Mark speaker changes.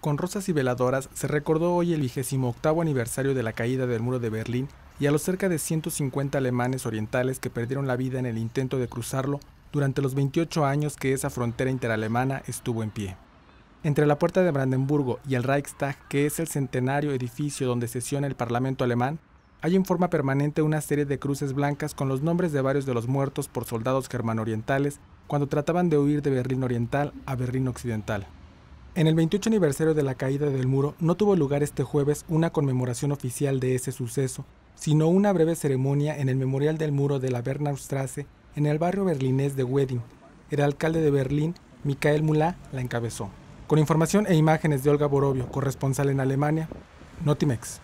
Speaker 1: Con rosas y veladoras se recordó hoy el vigésimo octavo aniversario de la caída del muro de Berlín y a los cerca de 150 alemanes orientales que perdieron la vida en el intento de cruzarlo durante los 28 años que esa frontera interalemana estuvo en pie. Entre la puerta de Brandenburgo y el Reichstag, que es el centenario edificio donde sesiona el Parlamento alemán, hay en forma permanente una serie de cruces blancas con los nombres de varios de los muertos por soldados germano-orientales cuando trataban de huir de Berlín Oriental a Berlín Occidental. En el 28 aniversario de la caída del muro no tuvo lugar este jueves una conmemoración oficial de ese suceso, sino una breve ceremonia en el Memorial del Muro de la Bernaustrasse en el barrio berlinés de Wedding. El alcalde de Berlín, Michael Mulá, la encabezó. Con información e imágenes de Olga Borovio, corresponsal en Alemania, Notimex.